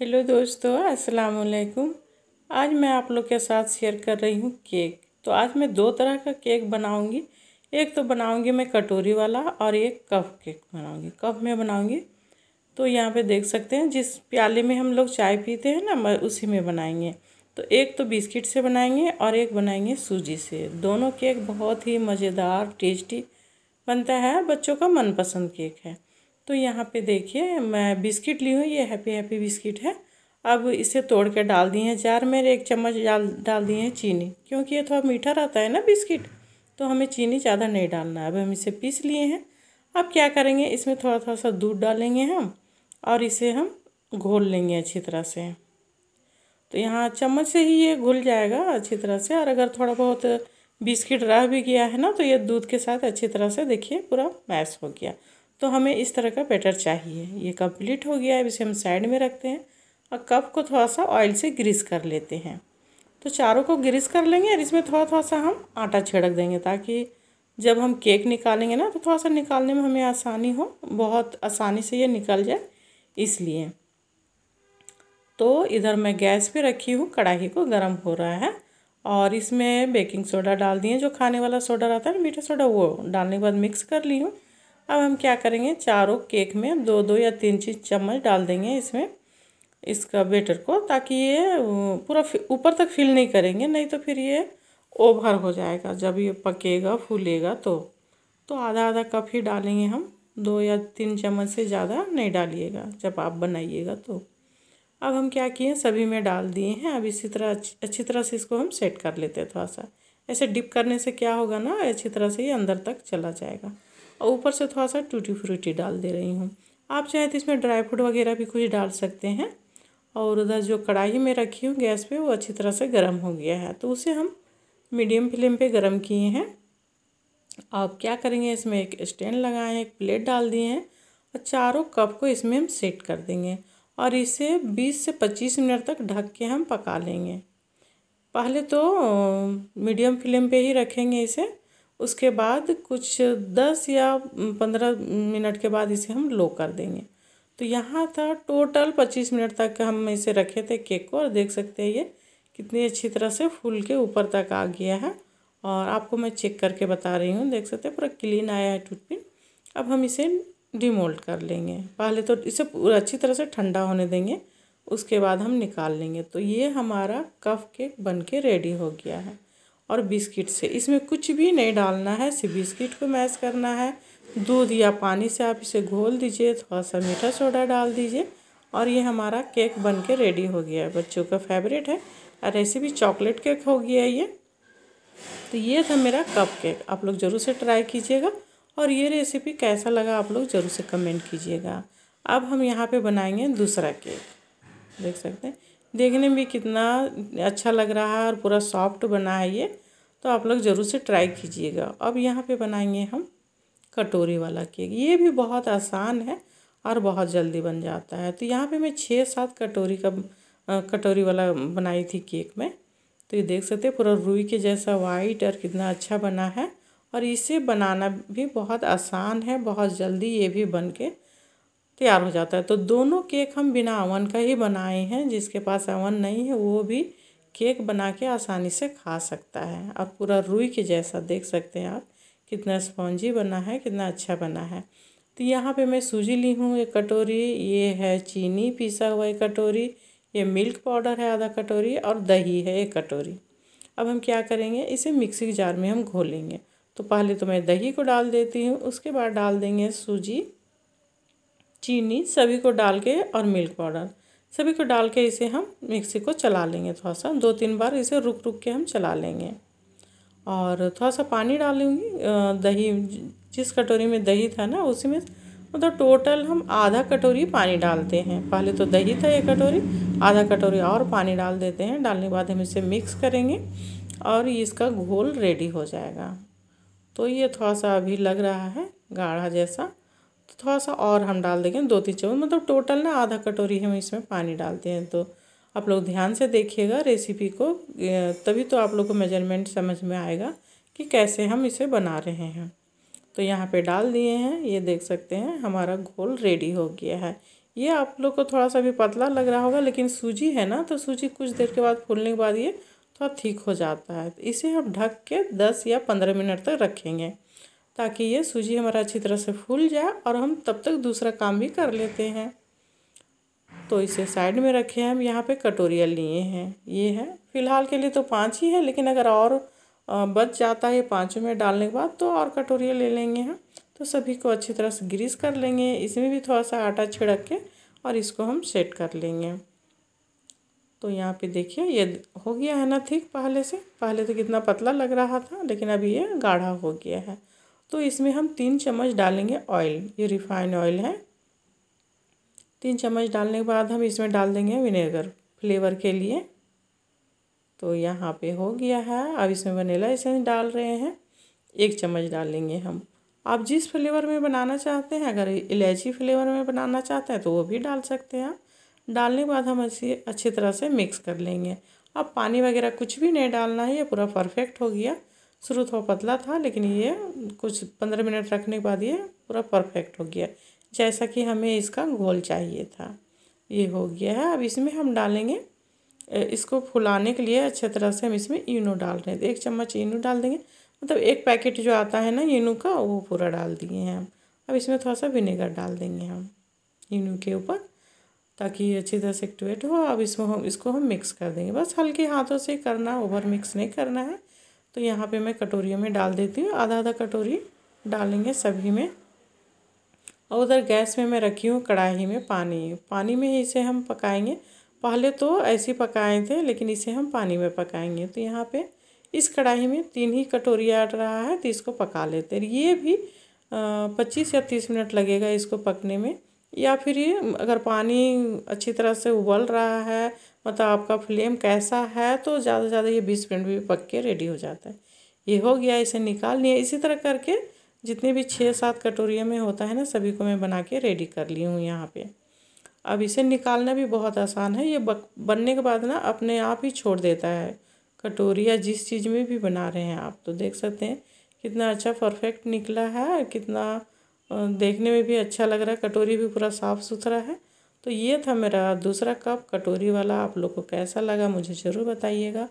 hello दोस्तों अस्सलाम वालेकुम आज मैं आप लोग के साथ शेयर कर रही हूँ केक तो आज मैं दो तरह का केक बनाऊँगी एक तो बनाऊँगी मैं कटोरी वाला और एक कप केक बनाऊँगी कप में बनाऊँगी तो यहाँ पे देख सकते हैं जिस प्याले में हम लोग चाय पीते हैं ना मैं उसी में बनाएंगे तो एक तो बिस्किट से बनाएंगे और एक बनाएंगे सूजी से दोनों केक बहुत ही मज़ेदार टेस्टी बनता है बच्चों का मनपसंद केक है तो यहाँ पे देखिए मैं बिस्किट ली हूँ ये हैप्पी हैप्पी बिस्किट है अब इसे तोड़ के डाल दिए हैं जार में एक चम्मच डाल डाल दिए हैं चीनी क्योंकि ये थोड़ा मीठा रहता है ना बिस्किट तो हमें चीनी ज़्यादा नहीं डालना है अब हम इसे पीस लिए हैं अब क्या करेंगे इसमें थोड़ा थोड़ा सा दूध डालेंगे हम और इसे हम घोल लेंगे अच्छी तरह से तो यहाँ चम्मच से ही ये घुल जाएगा अच्छी तरह से और अगर थोड़ा बहुत बिस्किट रह भी गया है ना तो ये दूध के साथ अच्छी तरह से देखिए पूरा मैश हो गया तो हमें इस तरह का बैटर चाहिए ये कंप्लीट हो गया है इसे हम साइड में रखते हैं और कप को थोड़ा सा ऑयल से ग्रीस कर लेते हैं तो चारों को ग्रीस कर लेंगे और इसमें थोड़ा थोड़ा सा हम आटा छिड़क देंगे ताकि जब हम केक निकालेंगे ना तो थोड़ा सा निकालने में हमें आसानी हो बहुत आसानी से ये निकल जाए इसलिए तो इधर मैं गैस पे रखी हूँ कढ़ाई को गर्म हो रहा है और इसमें बेकिंग सोडा डाल दिए जो खाने वाला सोडा रहता है ना मीठा सोडा वो डालने के बाद मिक्स कर ली हूँ अब हम क्या करेंगे चारों केक में दो दो या तीन चीज चम्मच डाल देंगे इसमें इसका बेटर को ताकि ये पूरा ऊपर तक फिल नहीं करेंगे नहीं तो फिर ये ओवर हो जाएगा जब ये पकेगा फूलेगा तो तो आधा आधा कप ही डालेंगे हम दो या तीन चम्मच से ज़्यादा नहीं डालिएगा जब आप बनाइएगा तो अब हम क्या किए सभी में डाल दिए हैं अब इसी तरह अच्छी तरह से इसको हम सेट कर लेते हैं थोड़ा सा ऐसे डिप करने से क्या होगा ना अच्छी तरह से ये अंदर तक चला जाएगा और ऊपर से थोड़ा सा टूटी फ्रूटी डाल दे रही हूँ आप चाहे तो इसमें ड्राई फ्रूट वगैरह भी कुछ डाल सकते हैं और उधर जो कढ़ाई में रखी हूँ गैस पे वो अच्छी तरह से गर्म हो गया है तो उसे हम मीडियम फ्लेम पे गर्म किए हैं अब क्या करेंगे इसमें एक स्टैंड लगाए हैं एक प्लेट डाल दिए हैं और चारों कप को इसमें हम सेट कर देंगे और इसे 20 से 25 मिनट तक ढक के हम पका लेंगे पहले तो मीडियम फ्लेम पे ही रखेंगे इसे उसके बाद कुछ दस या पंद्रह मिनट के बाद इसे हम लो कर देंगे तो यहाँ था टोटल पच्चीस मिनट तक हम इसे रखे थे केक को और देख सकते हैं ये कितनी अच्छी तरह से फूल के ऊपर तक आ गया है और आपको मैं चेक करके बता रही हूँ देख सकते हैं पूरा क्लीन आया है टूथपिन अब हम इसे डिमोल्ड कर लेंगे पहले तो इसे पूरा अच्छी तरह से ठंडा होने देंगे उसके बाद हम निकाल लेंगे तो ये हमारा कफ केक बन के रेडी हो गया है और बिस्किट से इसमें कुछ भी नहीं डालना है सिर्फ बिस्किट को मैश करना है दूध या पानी से आप इसे घोल दीजिए थोड़ा सा मीठा सोडा डाल दीजिए और ये हमारा केक बन के रेडी हो गया है बच्चों का फेवरेट है और रेसिपी चॉकलेट केक हो गया ये तो ये था मेरा कप केक आप लोग ज़रूर से ट्राई कीजिएगा और ये रेसिपी कैसा लगा आप लोग ज़रूर से कमेंट कीजिएगा अब हम यहाँ पे बनाएंगे दूसरा केक देख सकते हैं देखने में कितना अच्छा लग रहा है और पूरा सॉफ्ट बना है ये तो आप लोग ज़रूर से ट्राई कीजिएगा अब यहाँ पे बनाएंगे हम कटोरी वाला केक ये भी बहुत आसान है और बहुत जल्दी बन जाता है तो यहाँ पे मैं छः सात कटोरी का कटोरी वाला बनाई थी केक में तो ये देख सकते हैं पूरा रुई के जैसा वाइट और कितना अच्छा बना है और इसे बनाना भी बहुत आसान है बहुत जल्दी ये भी बन के तैयार हो जाता है तो दोनों केक हम बिना अवन का ही बनाए हैं जिसके पास अवन नहीं है वो भी केक बना के आसानी से खा सकता है और पूरा रुई के जैसा देख सकते हैं आप कितना स्पॉन्जी बना है कितना अच्छा बना है तो यहाँ पे मैं सूजी ली हूँ एक कटोरी ये है चीनी पिसा हुआ एक कटोरी ये मिल्क पाउडर है आधा कटोरी और दही है एक कटोरी अब हम क्या करेंगे इसे मिक्सी जार में हम घोलेंगे तो पहले तो मैं दही को डाल देती हूँ उसके बाद डाल देंगे सूजी चीनी सभी को डाल के और मिल्क पाउडर सभी को डाल के इसे हम मिक्सी को चला लेंगे थोड़ा सा दो तीन बार इसे रुक रुक के हम चला लेंगे और थोड़ा सा पानी डालेंगे दही जिस कटोरी में दही था ना उसी में मतलब तो टोटल हम आधा कटोरी पानी डालते हैं पहले तो दही था एक कटोरी आधा कटोरी और पानी डाल देते हैं डालने के बाद हम इसे मिक्स करेंगे और इसका घोल रेडी हो जाएगा तो ये थोड़ा सा अभी लग रहा है गाढ़ा जैसा तो थोड़ा सा और हम डाल देंगे दो तीन चम्मच मतलब टोटल ना आधा कटोरी हम इसमें पानी डालते हैं तो आप लोग ध्यान से देखिएगा रेसिपी को तभी तो आप लोग को मेजरमेंट समझ में आएगा कि कैसे हम इसे बना रहे हैं तो यहाँ पे डाल दिए हैं ये देख सकते हैं हमारा घोल रेडी हो गया है ये आप लोग को थोड़ा सा भी पतला लग रहा होगा लेकिन सूजी है ना तो सूजी कुछ देर के बाद फूलने के बाद ये थोड़ा ठीक हो जाता है तो इसे हम ढक के दस या पंद्रह मिनट तक रखेंगे ताकि ये सूजी हमारा अच्छी तरह से फूल जाए और हम तब तक दूसरा काम भी कर लेते हैं तो इसे साइड में रखे हम यहाँ पे कटोरियाँ लिए हैं ये है फ़िलहाल के लिए तो पाँच ही है लेकिन अगर और बच जाता है पाँचों में डालने के बाद तो और कटोरियाँ ले लेंगे हम तो सभी को अच्छी तरह से ग्रीस कर लेंगे इसमें भी थोड़ा सा आटा छिड़क के और इसको हम सेट कर लेंगे तो यहाँ पे देखिए ये हो गया है ना ठीक पहले से पहले तो कितना पतला लग रहा था लेकिन अभी ये गाढ़ा हो गया है तो इसमें हम तीन चम्मच डालेंगे ऑयल ये रिफाइंड ऑयल है तीन चम्मच डालने के बाद हम इसमें डाल देंगे विनेगर फ्लेवर के लिए तो यहाँ पे हो गया है अब इसमें वनीला इसमें डाल रहे हैं एक चम्मच डालेंगे हम आप जिस फ्लेवर में बनाना चाहते हैं अगर इलायची फ्लेवर में बनाना चाहते हैं तो वो भी डाल सकते हैं डालने के बाद हम इसे अच्छी तरह से मिक्स कर लेंगे अब पानी वगैरह कुछ भी नहीं डालना है ये पूरा परफेक्ट हो गया शुरू थोड़ा तो पतला था लेकिन ये कुछ पंद्रह मिनट रखने के बाद ये पूरा परफेक्ट हो गया जैसा कि हमें इसका घोल चाहिए था ये हो गया है अब इसमें हम डालेंगे इसको फुलाने के लिए अच्छे तरह से हम इसमें इनो डाल रहे हैं एक चम्मच इनो डाल देंगे मतलब एक पैकेट जो आता है ना इनो का वो पूरा डाल दिए हैं हम अब इसमें थोड़ा सा विनेगर डाल देंगे हम इनो के ऊपर ताकि ये अच्छी तरह से एक्टिवेट हो अब इसमें हम इसको हम मिक्स कर देंगे बस हल्के हाथों से करना ओवर मिक्स नहीं करना है तो यहाँ पे मैं कटोरियों में डाल देती हूँ आधा आधा कटोरी डालेंगे सभी में और उधर गैस में मैं रखी हूँ कढ़ाई में पानी पानी में ही इसे हम पकाएंगे पहले तो ऐसे पकाए थे लेकिन इसे हम पानी में पकाएंगे तो यहाँ पे इस कढ़ाई में तीन ही कटोरी आट रहा है तो इसको पका लेते हैं ये भी पच्चीस या तीस मिनट लगेगा इसको पकने में या फिर ये अगर पानी अच्छी तरह से उबल रहा है मतलब आपका फ्लेम कैसा है तो ज़्यादा से ज़्यादा ये बीस मिनट भी पक के रेडी हो जाता है ये हो गया इसे निकाल लिया इसी तरह करके जितने भी छः सात कटोरियों में होता है ना सभी को मैं बना के रेडी कर ली हूँ यहाँ पे अब इसे निकालना भी बहुत आसान है ये बक, बनने के बाद ना अपने आप ही छोड़ देता है कटोरी या जिस चीज़ में भी बना रहे हैं आप तो देख सकते हैं कितना अच्छा परफेक्ट निकला है कितना देखने में भी अच्छा लग रहा है कटोरी भी पूरा साफ़ सुथरा है तो ये था मेरा दूसरा कप कटोरी वाला आप लोग को कैसा लगा मुझे ज़रूर बताइएगा